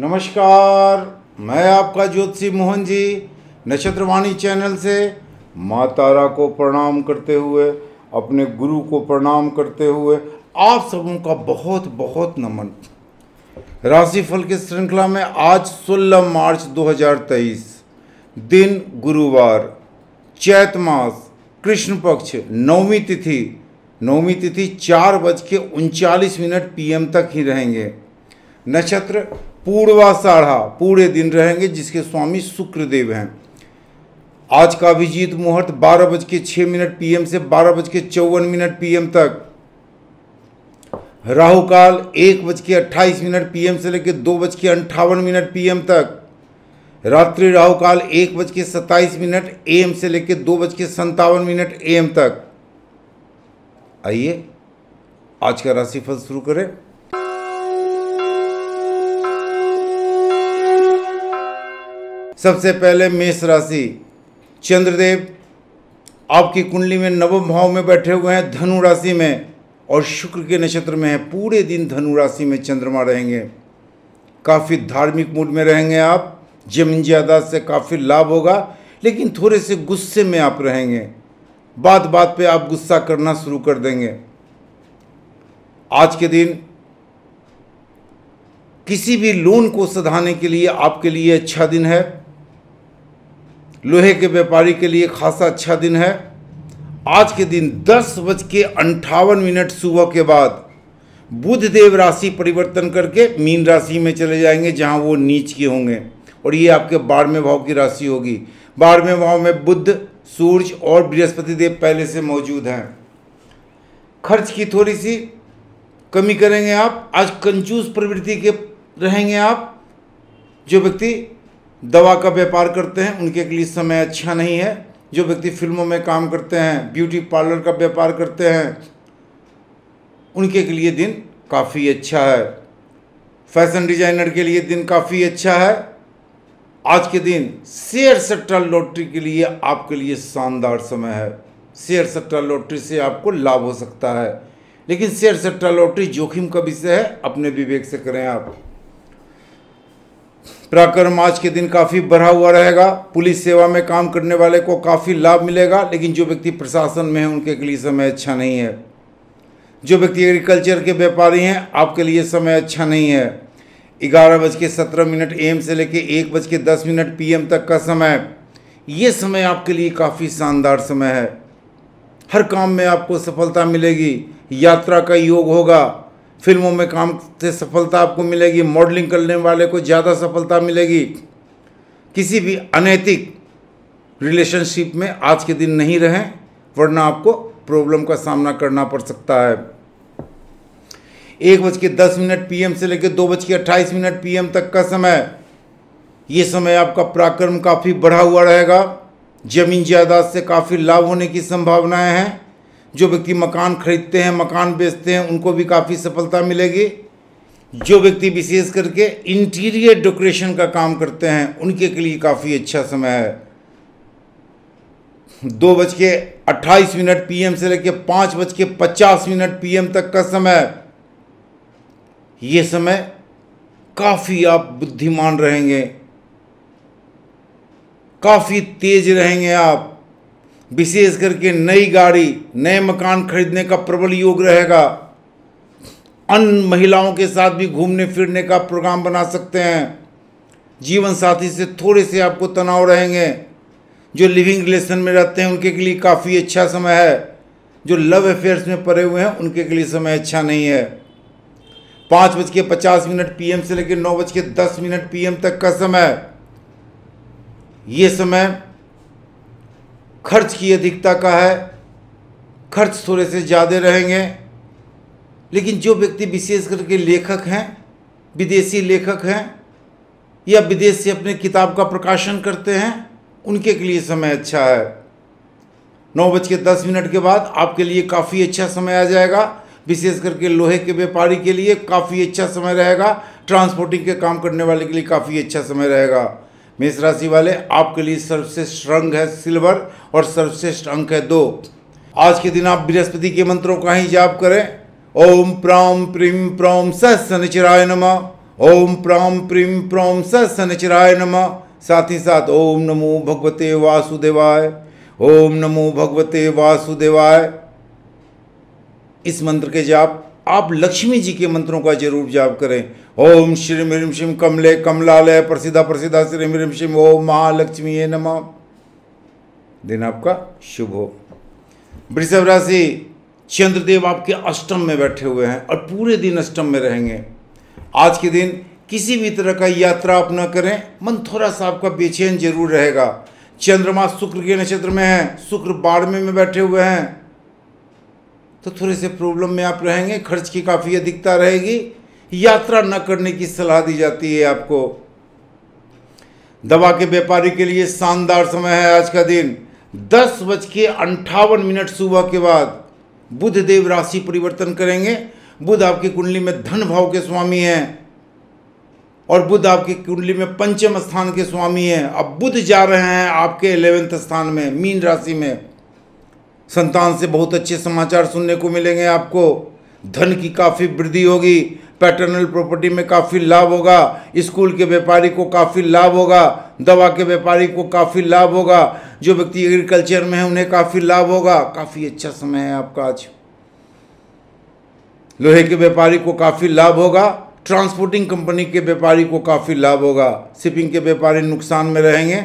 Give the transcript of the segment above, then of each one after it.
नमस्कार मैं आपका ज्योतिषी मोहन जी नक्षत्रवाणी चैनल से माँ तारा को प्रणाम करते हुए अपने गुरु को प्रणाम करते हुए आप सबों का बहुत बहुत नमन राशिफल की श्रृंखला में आज 16 मार्च 2023 दिन गुरुवार चैत मास कृष्ण पक्ष नवमी तिथि नवमी तिथि चार बज के उनचालीस मिनट पीएम तक ही रहेंगे नक्षत्र पूर्वाषाढ़ा पूरे दिन रहेंगे जिसके स्वामी शुक्रदेव हैं आज का अभिजीत मुहूर्त बारह बज के छः मिनट पीएम से बारह बज के चौवन मिनट पीएम तक राहु काल एक बज के अट्ठाईस मिनट पीएम से लेकर दो बज के अंठावन मिनट पीएम तक रात्रि राहु काल एक बज के सत्ताईस मिनट एम से लेकर दो बज के संतावन मिनट एम तक आइए आज का राशिफल शुरू करें सबसे पहले मेष राशि चंद्रदेव आपकी कुंडली में नवम भाव में बैठे हुए हैं धनु राशि में और शुक्र के नक्षत्र में है पूरे दिन धनु राशि में चंद्रमा रहेंगे काफ़ी धार्मिक मूड में रहेंगे आप जमीन जायदाद से काफ़ी लाभ होगा लेकिन थोड़े से गुस्से में आप रहेंगे बात बात पे आप गुस्सा करना शुरू कर देंगे आज के दिन किसी भी लोन को सधाने के लिए आपके लिए अच्छा दिन है लोहे के व्यापारी के लिए खासा अच्छा दिन है आज के दिन दस बज के अंठावन मिनट सुबह के बाद बुध देव राशि परिवर्तन करके मीन राशि में चले जाएंगे जहां वो नीच के होंगे और ये आपके बारहवें भाव की राशि होगी बारहवें भाव में बुद्ध सूर्य और बृहस्पति देव पहले से मौजूद हैं खर्च की थोड़ी सी कमी करेंगे आप आज कंजूस प्रवृत्ति के रहेंगे आप जो व्यक्ति दवा का व्यापार करते हैं उनके लिए समय अच्छा नहीं है जो व्यक्ति फिल्मों में काम करते हैं ब्यूटी पार्लर का व्यापार करते हैं उनके के लिए दिन काफ़ी अच्छा है फैशन डिजाइनर के लिए दिन काफ़ी अच्छा है आज के दिन शेयर सट्टा लॉटरी के लिए आपके लिए शानदार समय है शेयर सट्टा लॉटरी से आपको लाभ हो सकता है लेकिन शेयर सट्टा लॉटरी जोखिम का विषय है अपने विवेक से करें आप पराक्रम आज के दिन काफ़ी बढ़ा हुआ रहेगा पुलिस सेवा में काम करने वाले को काफ़ी लाभ मिलेगा लेकिन जो व्यक्ति प्रशासन में है उनके लिए समय अच्छा नहीं है जो व्यक्ति एग्रीकल्चर के व्यापारी हैं आपके लिए समय अच्छा नहीं है ग्यारह बज के सत्रह मिनट एम से लेके एक बज के दस मिनट एम तक का समय ये समय आपके लिए काफ़ी शानदार समय है हर काम में आपको सफलता मिलेगी यात्रा का योग होगा फिल्मों में काम से सफलता आपको मिलेगी मॉडलिंग करने वाले को ज़्यादा सफलता मिलेगी किसी भी अनैतिक रिलेशनशिप में आज के दिन नहीं रहें वरना आपको प्रॉब्लम का सामना करना पड़ सकता है एक बज के दस मिनट पीएम से लेकर दो बज के अट्ठाईस मिनट पीएम तक का समय ये समय आपका पराक्रम काफ़ी बढ़ा हुआ रहेगा जमीन जायदाद से काफ़ी लाभ होने की संभावनाएं हैं जो व्यक्ति मकान खरीदते हैं मकान बेचते हैं उनको भी काफ़ी सफलता मिलेगी जो व्यक्ति विशेष करके इंटीरियर डेकोरेशन का काम करते हैं उनके के लिए काफ़ी अच्छा समय है दो बज के अट्ठाईस मिनट पीएम से लेकर पाँच बज के पचास मिनट पीएम तक का समय ये समय काफ़ी आप बुद्धिमान रहेंगे काफ़ी तेज रहेंगे आप विशेष करके नई गाड़ी नए मकान खरीदने का प्रबल योग रहेगा अन्य महिलाओं के साथ भी घूमने फिरने का प्रोग्राम बना सकते हैं जीवन साथी से थोड़े से आपको तनाव रहेंगे जो लिविंग रिलेशन में रहते हैं उनके के लिए काफ़ी अच्छा समय है जो लव अफेयर्स में पड़े हुए हैं उनके के लिए समय अच्छा नहीं है पाँच बज के पचास मिनट पीएम से लेकर नौ बज के दस मिनट पीएम तक का समय ये समय खर्च की अधिकता का है खर्च थोड़े से ज़्यादा रहेंगे लेकिन जो व्यक्ति विशेष करके लेखक हैं विदेशी लेखक हैं या विदेश से अपने किताब का प्रकाशन करते हैं उनके के लिए समय अच्छा है नौ बज के दस मिनट के बाद आपके लिए काफ़ी अच्छा समय आ जाएगा विशेष करके लोहे के व्यापारी के लिए काफ़ी अच्छा समय रहेगा ट्रांसपोर्टिंग के काम करने वाले के लिए काफ़ी अच्छा समय रहेगा मेष राशि वाले आपके लिए सर्वश्रेष्ठ रंग है सिल्वर और सर्वश्रेष्ठ अंक है दो आज के दिन आप बृहस्पति के मंत्रों का ही जाप करें ओम प्राम प्रीम स सनिचराय नम ओम प्राम प्रीम प्रोम स सनिचराय नम साथ ही साथ ओम नमो भगवते वासुदेवाय ओम नमो भगवते वासुदेवाय इस मंत्र के जाप आप लक्ष्मी जी के मंत्रों का जरूर जाप करें ओम श्री ह्रीम शिम कमले कमलालय प्रसिद्धा प्रसिद्धा श्री ह्रीम शिम ओम महालक्ष्मी नमा दिन आपका शुभ हो वृषभ राशि चंद्रदेव आपके अष्टम में बैठे हुए हैं और पूरे दिन अष्टम में रहेंगे आज के दिन किसी भी तरह का यात्रा आप ना करें मन थोड़ा सा आपका बेचैन जरूर रहेगा चंद्रमा शुक्र के नक्षत्र में है शुक्र बाड़मे में बैठे हुए हैं तो थोड़े से प्रॉब्लम में आप रहेंगे खर्च की काफ़ी अधिकता रहेगी यात्रा न करने की सलाह दी जाती है आपको दवा के व्यापारी के लिए शानदार समय है आज का दिन दस बज के अंठावन मिनट सुबह के बाद बुध देव राशि परिवर्तन करेंगे बुध आपकी कुंडली में धन भाव के स्वामी हैं और बुध आपकी कुंडली में पंचम स्थान के स्वामी हैं अब बुध जा रहे हैं आपके इलेवेंथ स्थान में मीन राशि में संतान से बहुत अच्छे समाचार सुनने को मिलेंगे आपको धन की काफ़ी वृद्धि होगी पैटर्नल प्रॉपर्टी में काफ़ी लाभ होगा स्कूल के व्यापारी को काफ़ी लाभ होगा दवा के व्यापारी को काफ़ी लाभ होगा जो व्यक्ति एग्रीकल्चर में है उन्हें काफ़ी लाभ होगा काफ़ी अच्छा समय है आपका आज लोहे के व्यापारी को काफ़ी लाभ होगा ट्रांसपोर्टिंग कंपनी के व्यापारी को काफ़ी लाभ होगा शिपिंग के व्यापारी नुकसान में रहेंगे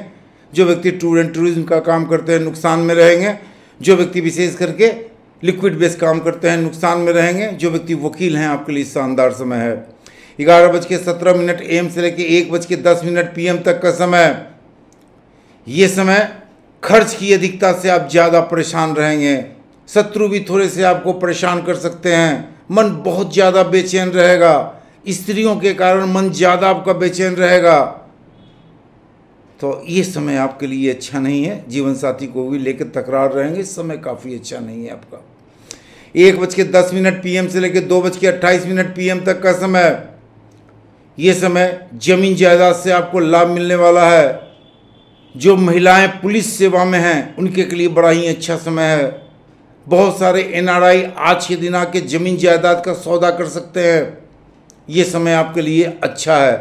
जो व्यक्ति टूर एंड टूरिज्म का काम करते हैं नुकसान में रहेंगे जो व्यक्ति विशेष करके लिक्विड बेस काम करते हैं नुकसान में रहेंगे जो व्यक्ति वकील हैं आपके लिए शानदार समय है ग्यारह बज के सत्रह मिनट एम से लेकर एक बज के दस मिनट पीएम तक का समय ये समय खर्च की अधिकता से आप ज़्यादा परेशान रहेंगे शत्रु भी थोड़े से आपको परेशान कर सकते हैं मन बहुत ज़्यादा बेचैन रहेगा स्त्रियों के कारण मन ज़्यादा आपका बेचैन रहेगा तो ये समय आपके लिए अच्छा नहीं है जीवन साथी को भी लेकर तकरार रहेंगे इस समय काफ़ी अच्छा नहीं है आपका एक बज के दस मिनट पीएम से लेकर दो बज के अट्ठाईस मिनट पीएम तक का समय ये समय जमीन जायदाद से आपको लाभ मिलने वाला है जो महिलाएं पुलिस सेवा में हैं उनके के लिए बड़ा ही अच्छा समय है बहुत सारे एनआरआई आज के दिन आके ज़मीन जायदाद का सौदा कर सकते हैं ये समय आपके लिए अच्छा है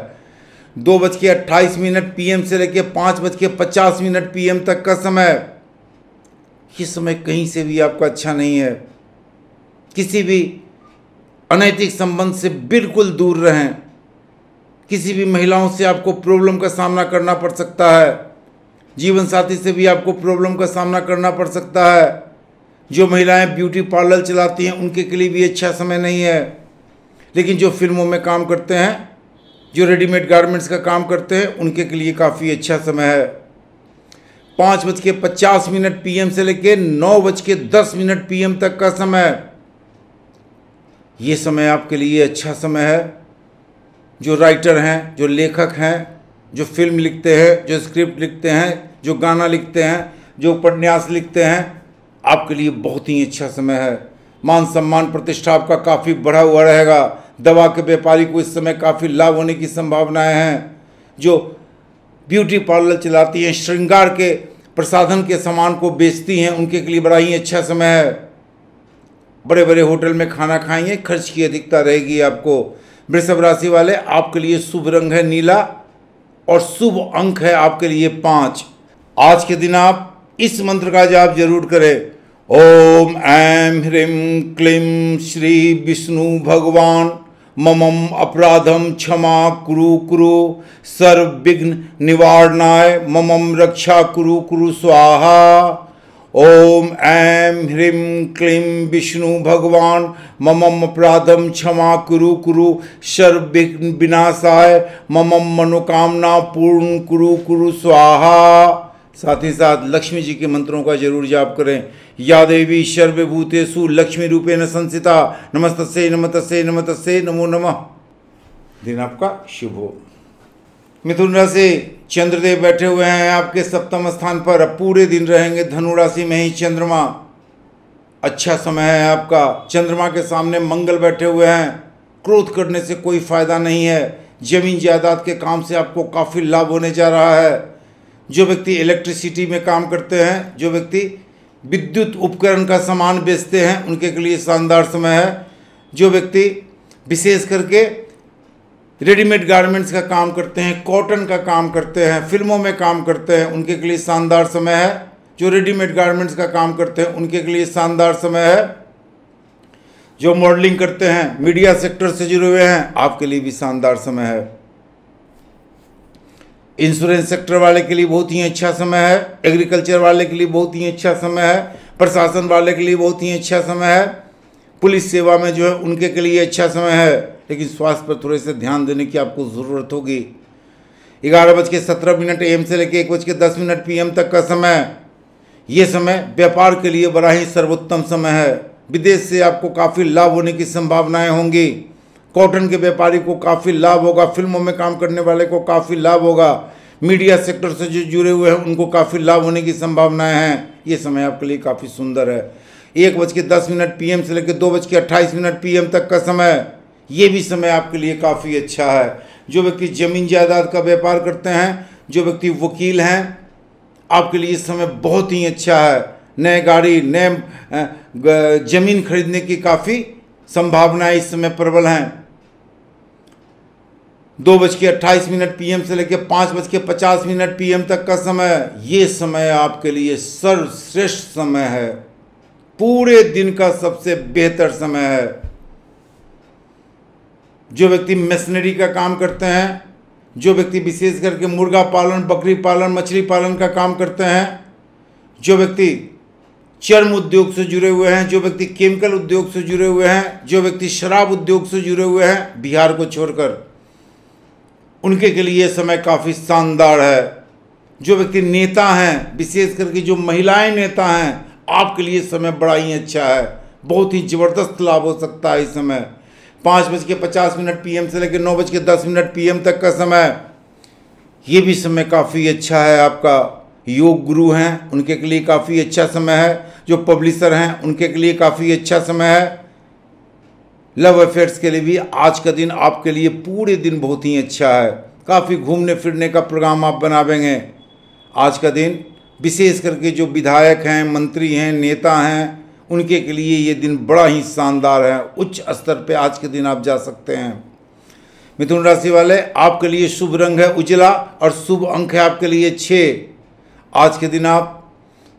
दो बज के अट्ठाईस मिनट पीएम से लेकर पाँच बज के पचास मिनट पीएम तक का समय ये समय कहीं से भी आपका अच्छा नहीं है किसी भी अनैतिक संबंध से बिल्कुल दूर रहें किसी भी महिलाओं से आपको प्रॉब्लम का सामना करना पड़ सकता है जीवन साथी से भी आपको प्रॉब्लम का सामना करना पड़ सकता है जो महिलाएं ब्यूटी पार्लर चलाती हैं उनके के लिए भी अच्छा समय नहीं है लेकिन जो फिल्मों में काम करते हैं जो रेडीमेड गारमेंट्स का काम करते हैं उनके के लिए काफ़ी अच्छा समय है पाँच बज के पचास मिनट पीएम से लेकर नौ बज के दस मिनट पीएम तक का समय ये समय आपके लिए अच्छा समय है जो राइटर हैं जो लेखक हैं जो फिल्म लिखते हैं जो स्क्रिप्ट लिखते हैं जो गाना लिखते हैं जो उपन्यास लिखते हैं आपके लिए बहुत ही अच्छा समय है मान सम्मान प्रतिष्ठा आपका काफ़ी बढ़ा हुआ रहेगा दवा के व्यापारी को इस समय काफ़ी लाभ होने की संभावनाएं हैं जो ब्यूटी पार्लर चलाती हैं श्रृंगार के प्रसाधन के सामान को बेचती हैं उनके के लिए बड़ा ही अच्छा समय है बड़े बड़े होटल में खाना खाएंगे खर्च की अधिकता रहेगी आपको वृषभ राशि वाले आपके लिए शुभ रंग है नीला और शुभ अंक है आपके लिए पाँच आज के दिन आप इस मंत्र का जाप जरूर करें ओम ऐम ह्रीम क्लीम श्री विष्णु भगवान मम अपराधम क्षमा कुरु कुरु सर्वविघ्न निवारणाय मम रक्षा कुरु कुरु स्वाहा ओम ऐं ह्रीं क्लीं विष्णु भगवान मम अपराधम क्षमा कुरु कुरु सर्वविघ्न विनाशाय मम मनोकामना पूर्ण कुरु कुरु स्वाहा साथ ही साथ लक्ष्मी जी के मंत्रों का जरूर जाप करें या देवी सु लक्ष्मी रूपे न संसिता से नमत से नमो नम दिन आपका शुभ हो मिथुन राशि चंद्रदेव बैठे हुए हैं आपके सप्तम स्थान पर अब पूरे दिन रहेंगे धनु राशि में ही चंद्रमा अच्छा समय है आपका चंद्रमा के सामने मंगल बैठे हुए हैं क्रोध करने से कोई फायदा नहीं है जमीन जायदाद के काम से आपको काफ़ी लाभ होने जा रहा है जो व्यक्ति इलेक्ट्रिसिटी में काम करते हैं जो व्यक्ति विद्युत उपकरण का सामान बेचते हैं उनके लिए शानदार समय है जो व्यक्ति विशेष करके रेडीमेड गारमेंट्स का काम करते हैं कॉटन का काम करते हैं फिल्मों में काम करते हैं उनके लिए शानदार समय है जो रेडीमेड गारमेंट्स का काम करते हैं उनके लिए शानदार समय है जो मॉडलिंग करते हैं मीडिया सेक्टर से जुड़े हुए हैं आपके लिए भी शानदार समय है इंश्योरेंस सेक्टर वाले के लिए बहुत ही अच्छा समय है एग्रीकल्चर वाले के लिए बहुत ही अच्छा समय है प्रशासन वाले के लिए बहुत ही अच्छा समय है पुलिस सेवा में जो है उनके के लिए अच्छा समय है लेकिन स्वास्थ्य पर थोड़े से ध्यान देने की आपको ज़रूरत होगी ग्यारह बज के सत्रह मिनट एम से लेकर एक बज के दस मिनट पी तक का समय ये समय व्यापार के लिए बड़ा ही सर्वोत्तम समय है विदेश से आपको काफ़ी लाभ होने की संभावनाएं होंगी कॉटन के व्यापारी को काफ़ी लाभ होगा फिल्मों में काम करने वाले को काफ़ी लाभ होगा मीडिया सेक्टर से जो जुड़े हुए हैं उनको काफ़ी लाभ होने की संभावनाएँ हैं ये समय आपके लिए काफ़ी सुंदर है एक बज के दस मिनट पी से लेकर दो बज के अट्ठाईस मिनट पी तक का समय ये भी समय आपके लिए काफ़ी अच्छा है जो व्यक्ति ज़मीन जायदाद का व्यापार करते हैं जो व्यक्ति वकील हैं आपके लिए इस समय बहुत ही अच्छा है नए गाड़ी नए ज़मीन खरीदने की काफ़ी संभावनाएं इस समय प्रबल हैं दो बज के अट्ठाईस मिनट पीएम से लेकर पाँच बज के पचास मिनट पीएम तक का समय ये समय आपके लिए सर्वश्रेष्ठ समय है पूरे दिन का सबसे बेहतर समय है जो व्यक्ति मशीनरी का काम करते हैं जो व्यक्ति विशेष करके मुर्गा पालन बकरी पालन मछली पालन का काम करते हैं जो व्यक्ति चर्म उद्योग से जुड़े हुए हैं जो व्यक्ति केमिकल उद्योग से जुड़े हुए हैं जो व्यक्ति शराब उद्योग से जुड़े हुए हैं बिहार को छोड़कर उनके के लिए समय काफ़ी शानदार है जो व्यक्ति नेता हैं विशेष करके जो महिलाएं नेता हैं आपके लिए समय बड़ा ही अच्छा है बहुत ही ज़बरदस्त लाभ हो सकता है इस समय पाँच बज के पचास मिनट पीएम से लेकर नौ बज के दस मिनट पीएम तक का समय ये भी समय काफ़ी अच्छा है आपका योग गुरु हैं उनके के लिए काफ़ी अच्छा समय है जो पब्लिशर हैं उनके के लिए काफ़ी अच्छा समय है लव अफेयर्स के लिए भी आज का दिन आपके लिए पूरे दिन बहुत ही अच्छा है काफ़ी घूमने फिरने का प्रोग्राम आप बनावेंगे आज का दिन विशेष करके जो विधायक हैं मंत्री हैं नेता हैं उनके के लिए ये दिन बड़ा ही शानदार है उच्च स्तर पे आज के दिन आप जा सकते हैं मिथुन राशि वाले आपके लिए शुभ रंग है उजला और शुभ अंक है आपके लिए छः आज के दिन आप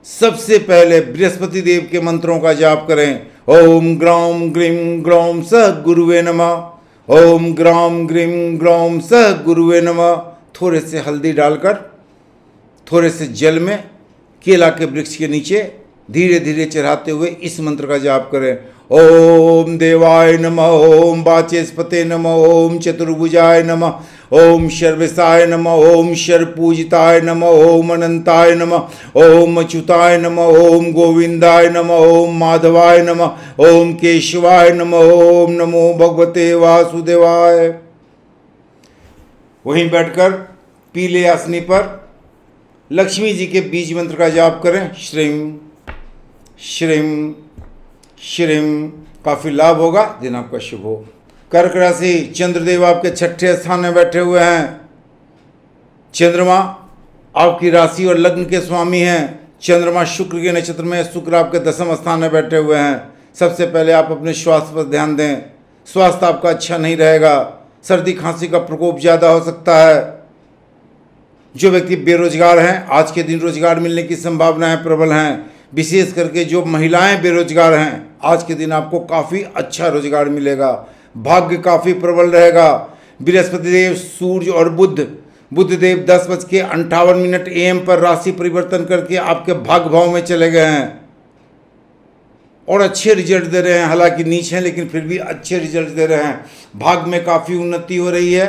सबसे पहले बृहस्पति देव के मंत्रों का जाप करें ओम ग्राम ग्रीम ग्राम स गुरुवे नम ओम ग्राम ग्रीम ग्राम स गुरुवे नम थोड़े से हल्दी डालकर थोड़े से जल में केला के वृक्ष के नीचे धीरे धीरे चढ़ाते हुए इस मंत्र का जाप करें ओम देवाय नमः ओम वाचस्पते नमः ओम चतुर्भुजाय नमः ओम शर्वसाय नम ओम शर्व पूजिताय नम ओम अनंताय नम ओम अच्युताय नम ओम गोविंदाय नम ओम माधवाय नम ओम केशवाय नम ओम नमो भगवते वासुदेवाय वहीं बैठकर पीले आसनी पर लक्ष्मी जी के बीज मंत्र का जाप करें श्रीम श्रीम श्रीम काफ़ी लाभ होगा दिन आपका शुभ हो कर्क राशि चंद्रदेव आपके छठे स्थान में बैठे हुए हैं चंद्रमा आपकी राशि और लग्न के स्वामी हैं चंद्रमा शुक्र के नक्षत्र में शुक्र आपके दसम स्थान में बैठे हुए हैं सबसे पहले आप अपने स्वास्थ्य पर ध्यान दें स्वास्थ्य आपका अच्छा नहीं रहेगा सर्दी खांसी का प्रकोप ज़्यादा हो सकता है जो व्यक्ति बेरोजगार हैं आज के दिन रोजगार मिलने की संभावनाएं है, प्रबल हैं विशेष करके जो महिलाएं बेरोजगार हैं आज के दिन आपको काफ़ी अच्छा रोजगार मिलेगा भाग्य काफ़ी प्रबल रहेगा बृहस्पति देव सूर्य और बुद्ध बुद्ध देव दस बज के अंठावन मिनट एम पर राशि परिवर्तन करके आपके भाग भाव में चले गए हैं और अच्छे रिजल्ट दे रहे हैं हालांकि नीचे हैं लेकिन फिर भी अच्छे रिजल्ट दे रहे हैं भाग में काफ़ी उन्नति हो रही है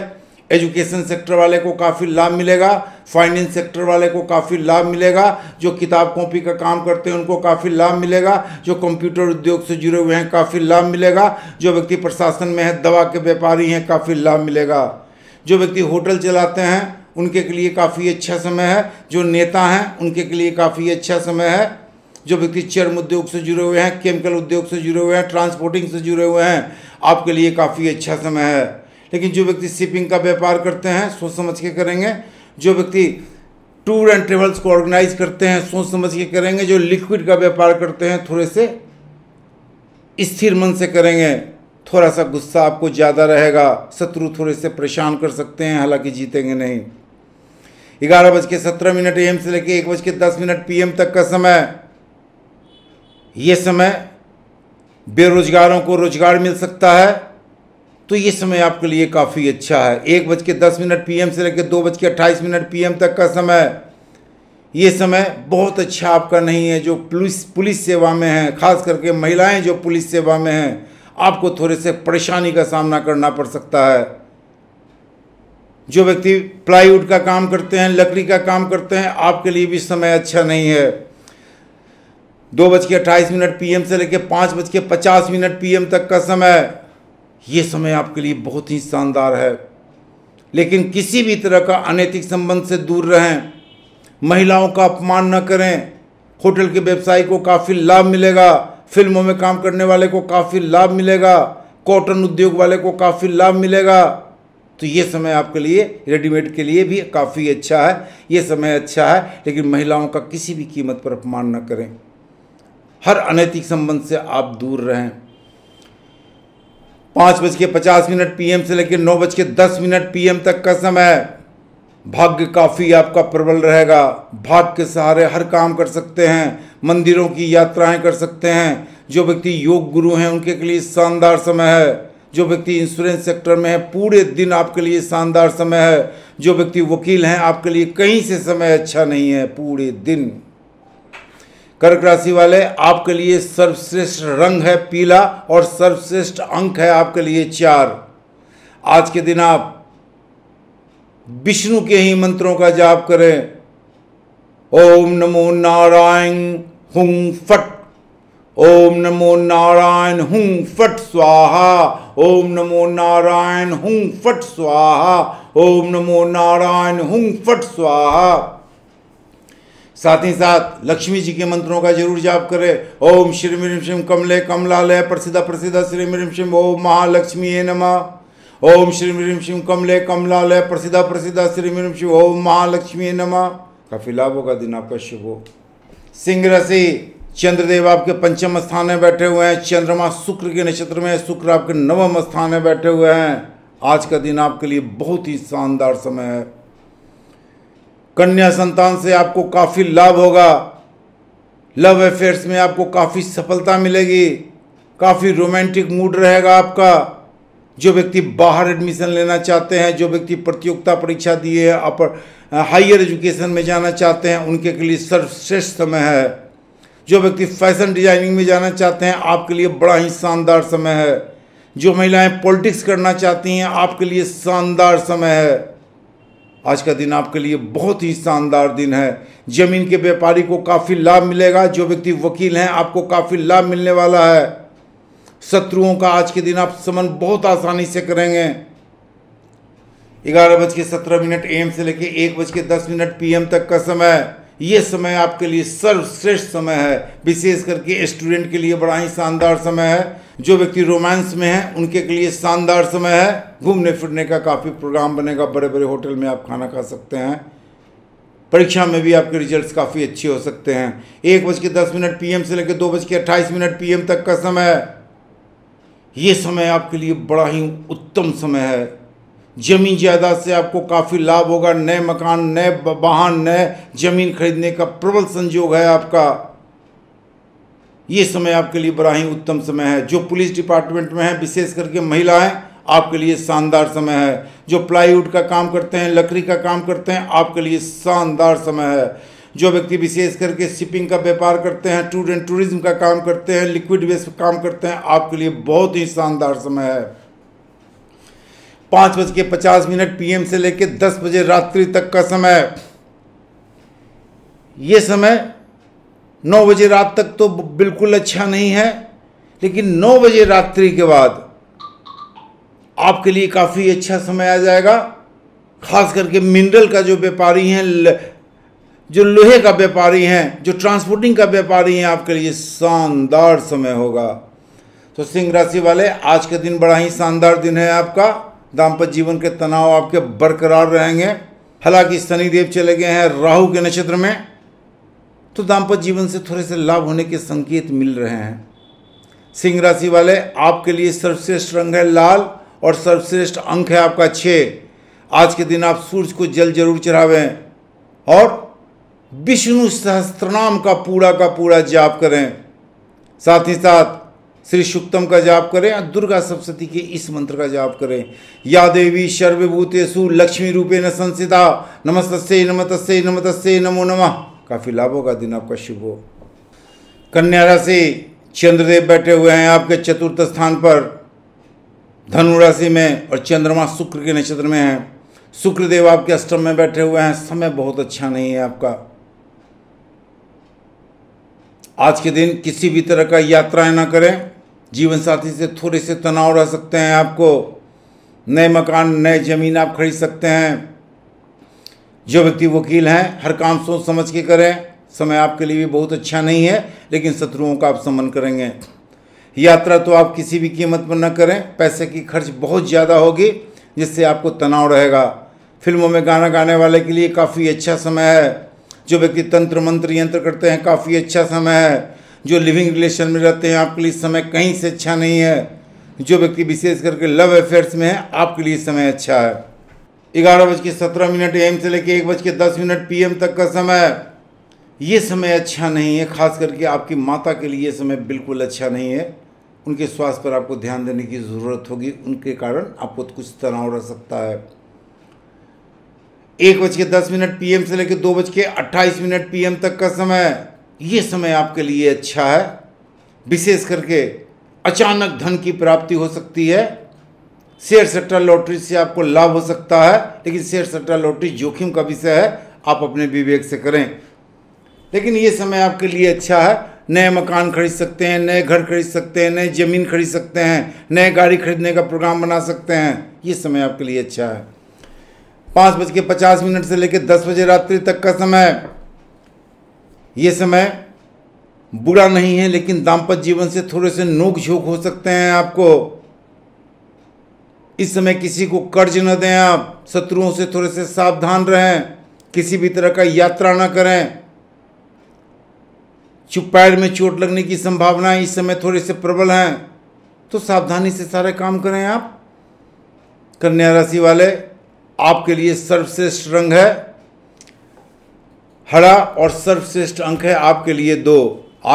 एजुकेशन सेक्टर वाले को काफ़ी लाभ मिलेगा फाइनेंस सेक्टर वाले को काफ़ी लाभ मिलेगा जो किताब कॉपी का काम करते हैं उनको काफ़ी लाभ मिलेगा जो कंप्यूटर उद्योग से जुड़े हुए हैं काफ़ी लाभ मिलेगा जो व्यक्ति प्रशासन में है दवा के व्यापारी हैं काफ़ी लाभ मिलेगा जो व्यक्ति होटल चलाते हैं उनके लिए काफ़ी अच्छा समय है जो नेता हैं उनके लिए काफ़ी अच्छा समय है जो व्यक्ति चर्म उद्योग से जुड़े हुए हैं केमिकल उद्योग से जुड़े हुए हैं ट्रांसपोर्टिंग से जुड़े हुए हैं आपके लिए काफ़ी अच्छा समय है लेकिन जो व्यक्ति शिपिंग का व्यापार करते हैं सोच समझ के करेंगे जो व्यक्ति टूर एंड ट्रेवल्स को ऑर्गेनाइज करते हैं सोच समझ के करेंगे जो लिक्विड का व्यापार करते हैं थोड़े से स्थिर मन से करेंगे थोड़ा सा गुस्सा आपको ज़्यादा रहेगा शत्रु थोड़े से परेशान कर सकते हैं हालांकि जीतेंगे नहीं ग्यारह बज के सत्रह मिनट एम से लेके एक बज के दस मिनट पीएम तक का समय ये समय बेरोजगारों को रोजगार मिल सकता है तो ये समय आपके लिए काफ़ी अच्छा है एक बज के दस मिनट पी से लेकर दो बज के अट्ठाईस मिनट पी तक का समय ये समय बहुत अच्छा आपका नहीं है जो पुलिस पुलिस सेवा में है खास करके महिलाएं जो पुलिस सेवा में हैं आपको थोड़े से परेशानी का सामना करना पड़ सकता है जो व्यक्ति प्लाईवुड का काम करते हैं लकड़ी का काम करते हैं आपके लिए भी समय अच्छा नहीं है दो बज के अट्ठाईस मिनट पी से लेकर पाँच बज के पचास मिनट पी तक का समय ये समय आपके लिए बहुत ही शानदार है लेकिन किसी भी तरह का अनैतिक संबंध से दूर रहें महिलाओं का अपमान न करें होटल के व्यवसाय को काफ़ी लाभ मिलेगा फिल्मों में काम करने वाले को काफ़ी लाभ मिलेगा कॉटन उद्योग वाले को काफ़ी लाभ मिलेगा तो ये समय आपके लिए रेडीमेड के लिए भी काफ़ी अच्छा है ये समय अच्छा है लेकिन महिलाओं का किसी भी कीमत पर अपमान न करें हर अनैतिक संबंध से आप दूर रहें पाँच बज के पचास मिनट पीएम से लेकर नौ बज के दस मिनट पीएम तक का समय भाग्य काफ़ी आपका प्रबल रहेगा भाग्य के सहारे हर काम कर सकते हैं मंदिरों की यात्राएं कर सकते हैं जो व्यक्ति योग गुरु हैं उनके लिए शानदार समय है जो व्यक्ति इंश्योरेंस सेक्टर में है पूरे दिन आपके लिए शानदार समय है जो व्यक्ति वकील हैं आपके लिए कहीं से समय अच्छा नहीं है पूरे दिन कर्क राशि वाले आपके लिए सर्वश्रेष्ठ रंग है पीला और सर्वश्रेष्ठ अंक है आपके लिए चार आज के दिन आप विष्णु के ही मंत्रों का जाप करें ओम नमो नारायण हूं फट ओम नमो नारायण हूं फट स्वाहा ओम नमो नारायण हूं फट स्वाहा ओम नमो नारायण हूं फट स्वाहा साथ ही साथ लक्ष्मी जी के मंत्रों का जरूर जाप करें ओम श्री मिम शिम कमले लय प्रसिद्ध प्रसिद्ध श्री मिम शिम ओम महालक्ष्मी नमा ओम श्री मिम शिम कमले लय प्रसिद्ध प्रसिद्ध श्री मिम शिव ओम महालक्ष्मी नमा काफ़ी लाभों का दिन आपका शुभ हो सिंह राशि चंद्रदेव आपके पंचम स्थान में बैठे हुए हैं चंद्रमा शुक्र के नक्षत्र में शुक्र आपके नवम स्थान में बैठे हुए हैं आज का दिन आपके लिए बहुत ही शानदार समय है कन्या संतान से आपको काफ़ी लाभ होगा लव अफेयर्स में आपको काफ़ी सफलता मिलेगी काफ़ी रोमांटिक मूड रहेगा आपका जो व्यक्ति बाहर एडमिशन लेना चाहते हैं जो व्यक्ति प्रतियोगिता परीक्षा दिए है अपर हायर एजुकेशन में जाना चाहते हैं उनके के लिए सर्वश्रेष्ठ समय है जो व्यक्ति फैशन डिजाइनिंग में जाना चाहते हैं आपके लिए बड़ा ही शानदार समय है जो महिलाएं पॉलिटिक्स करना चाहती हैं आपके लिए शानदार समय है आज का दिन आपके लिए बहुत ही शानदार दिन है जमीन के व्यापारी को काफ़ी लाभ मिलेगा जो व्यक्ति वकील हैं आपको काफ़ी लाभ मिलने वाला है शत्रुओं का आज के दिन आप समन बहुत आसानी से करेंगे ग्यारह बज के सत्रह मिनट एम से लेके एक बज के दस मिनट पीएम तक का समय ये समय आपके लिए सर्वश्रेष्ठ समय है विशेष करके स्टूडेंट के लिए बड़ा ही शानदार समय है जो व्यक्ति रोमांस में है उनके लिए शानदार समय है घूमने फिरने का काफ़ी प्रोग्राम बनेगा बड़े बड़े होटल में आप खाना खा सकते हैं परीक्षा में भी आपके रिजल्ट्स काफ़ी अच्छे हो सकते हैं एक बज के दस मिनट पी से लेकर दो बज के अट्ठाईस मिनट पी तक का समय है ये समय आपके लिए बड़ा ही उत्तम समय है जमीन जायदाद से आपको काफ़ी लाभ होगा नए मकान नए वाहन नए जमीन खरीदने का प्रबल संजोग है आपका ये समय आपके लिए बड़ा ही उत्तम समय है जो पुलिस डिपार्टमेंट में है विशेष करके महिलाएं आपके लिए शानदार समय है जो प्लाईवुड का काम करते हैं लकड़ी का काम करते हैं आपके लिए शानदार समय है जो व्यक्ति विशेष करके शिपिंग का व्यापार करते हैं टूर एंड टूरिज्म का काम करते हैं लिक्विड वेस्ट काम करते हैं आपके लिए बहुत ही शानदार समय है पाँच बज के पचास मिनट पीएम से लेकर दस बजे रात्रि तक का समय ये समय नौ बजे रात तक तो बिल्कुल अच्छा नहीं है लेकिन नौ बजे रात्रि के बाद आपके लिए काफ़ी अच्छा समय आ जाएगा खास करके मिनरल का जो व्यापारी हैं जो लोहे का व्यापारी हैं जो ट्रांसपोर्टिंग का व्यापारी हैं आपके लिए शानदार समय होगा तो सिंह राशि वाले आज का दिन बड़ा ही शानदार दिन है आपका दाम्पत्य जीवन के तनाव आपके बरकरार रहेंगे हालांकि शनिदेव चले गए हैं राहु के नक्षत्र में तो दाम्पत्य जीवन से थोड़े से लाभ होने के संकेत मिल रहे हैं सिंह राशि वाले आपके लिए सर्वश्रेष्ठ रंग है लाल और सर्वश्रेष्ठ अंक है आपका छः आज के दिन आप सूर्य को जल जरूर चढ़ावें और विष्णु सहस्त्रनाम का पूरा का पूरा जाप करें साथ ही साथ श्री शुक्तम का जाप करें और दुर्गा सप्तती के इस मंत्र का जाप करें या देवी सर्वभूतेषु लक्ष्मी रूपे न संसिता नमस्त नमतस्य नमतस्य नमो नमः काफ़ी लाभ होगा दिन आपका शुभ हो कन्या राशि चंद्रदेव बैठे हुए हैं आपके चतुर्थ स्थान पर धनु राशि में और चंद्रमा शुक्र के नक्षत्र में है शुक्रदेव आपके अष्टम में बैठे हुए हैं समय बहुत अच्छा नहीं है आपका आज के दिन किसी भी तरह का यात्राएं ना करें जीवन साथी से थोड़े से तनाव रह सकते हैं आपको नए मकान नए ज़मीन आप खरीद सकते हैं जो व्यक्ति वकील हैं हर काम सोच समझ के करें समय आपके लिए भी बहुत अच्छा नहीं है लेकिन शत्रुओं का आप समन करेंगे यात्रा तो आप किसी भी कीमत पर न करें पैसे की खर्च बहुत ज़्यादा होगी जिससे आपको तनाव रहेगा फिल्मों में गाना गाने वाले के लिए काफ़ी अच्छा समय है जो व्यक्ति तंत्र मंत्र यंत्र करते हैं काफ़ी अच्छा समय है जो लिविंग रिलेशन में रहते हैं आपके लिए समय कहीं से अच्छा नहीं है जो व्यक्ति विशेष करके लव अफेयर्स में है आपके लिए समय अच्छा है ग्यारह बज के सत्रह मिनट एम से लेकर एक बज के दस मिनट पीएम तक का समय ये समय अच्छा नहीं है खास करके आपकी माता के लिए समय बिल्कुल अच्छा नहीं है उनके स्वास्थ्य पर आपको ध्यान देने की ज़रूरत होगी उनके कारण आपको कुछ तनाव रह सकता है एक बज के दस मिनट पीएम से लेकर दो बज के अट्ठाईस मिनट पी तक का समय ये समय आपके लिए अच्छा है विशेष करके अचानक धन की प्राप्ति हो सकती है शेयर सट्टा लॉटरी से आपको लाभ हो सकता है लेकिन शेयर सट्टा लॉटरी जोखिम का विषय है आप अपने विवेक से करें लेकिन ये समय आपके लिए अच्छा है नए मकान खरीद सकते हैं नए घर खरीद सकते हैं नए ज़मीन खरीद सकते हैं नए गाड़ी खरीदने का प्रोग्राम बना सकते हैं ये समय आपके लिए अच्छा है पाँच बज के पचास मिनट से लेकर दस बजे रात्रि तक का समय ये समय बुरा नहीं है लेकिन दाम्पत्य जीवन से थोड़े से नोक झोंक हो सकते हैं आपको इस समय किसी को कर्ज न दें आप शत्रुओं से थोड़े से सावधान रहें किसी भी तरह का यात्रा न करें पैर में चोट लगने की संभावना इस समय थोड़े से प्रबल हैं तो सावधानी से सारे काम करें आप कन्या राशि वाले आपके लिए सर्वश्रेष्ठ रंग है हरा और सर्वश्रेष्ठ अंक है आपके लिए दो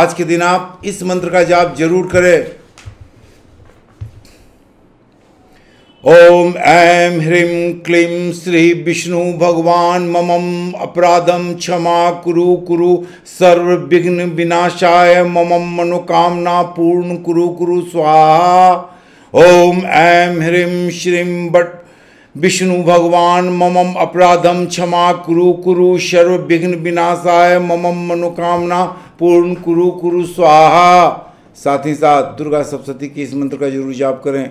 आज के दिन आप इस मंत्र का जाप जरूर करें ओम ऐं ह्रीं क्लीं विष्णु भगवान मम अपराधम क्षमा कुरु कुरु विनाशाय मम मनोकामना पूर्ण कुरु कुरु स्वाहा ओम ऐं ह्रीं श्रीं बट विष्णु भगवान मम अपराधम क्षमा कुरु कुरु सर्व विघ्न विनाशाय मम मनोकामना पूर्ण कुरु कुरु स्वाहा साथ ही साथ दुर्गा सप्तती के इस मंत्र का जरूर जाप करें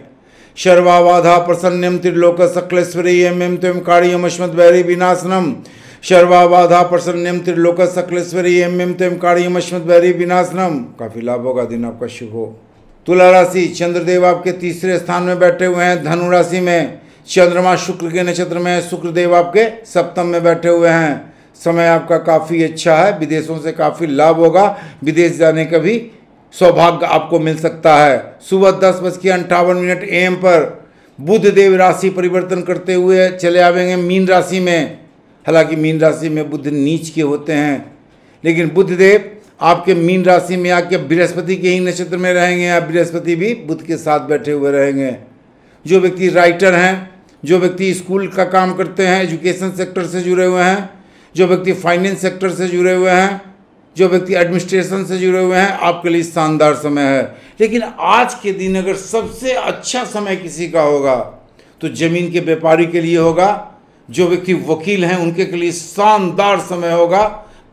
शर्वावाधा प्रसन्नम त्रिलोक सकलेश्वरी एम एम त्वम काड़ियम अश्मद्भैरी विनाशनम शर्वावाधा प्रसन्नम त्रिलोक सकलेश्वरी एम एम त्वम काड़ियम अश्मद्भैरी विनाशनम काफ़ी लाभ होगा दिन आपका शुभ हो तुला राशि चंद्रदेव आपके तीसरे स्थान में बैठे हुए हैं धनु राशि में चंद्रमा शुक्र के नक्षत्र में शुक्रदेव आपके सप्तम में बैठे हुए हैं समय आपका काफ़ी अच्छा है विदेशों से काफ़ी लाभ होगा विदेश जाने का भी सौभाग्य आपको मिल सकता है सुबह दस बज के अंठावन मिनट एम पर बुध देव राशि परिवर्तन करते हुए चले आवेंगे मीन राशि में हालांकि मीन राशि में बुध नीच के होते हैं लेकिन बुध देव आपके मीन राशि में आके बृहस्पति के ही नक्षत्र में रहेंगे या बृहस्पति भी बुध के साथ बैठे हुए रहेंगे जो व्यक्ति राइटर हैं जो व्यक्ति स्कूल का काम करते हैं एजुकेशन सेक्टर से जुड़े हुए हैं जो व्यक्ति फाइनेंस सेक्टर से जुड़े हुए हैं जो व्यक्ति एडमिनिस्ट्रेशन से जुड़े हुए हैं आपके लिए शानदार समय है लेकिन आज के दिन अगर सबसे अच्छा समय किसी का होगा तो ज़मीन के व्यापारी के लिए होगा जो व्यक्ति वकील हैं उनके के लिए शानदार समय होगा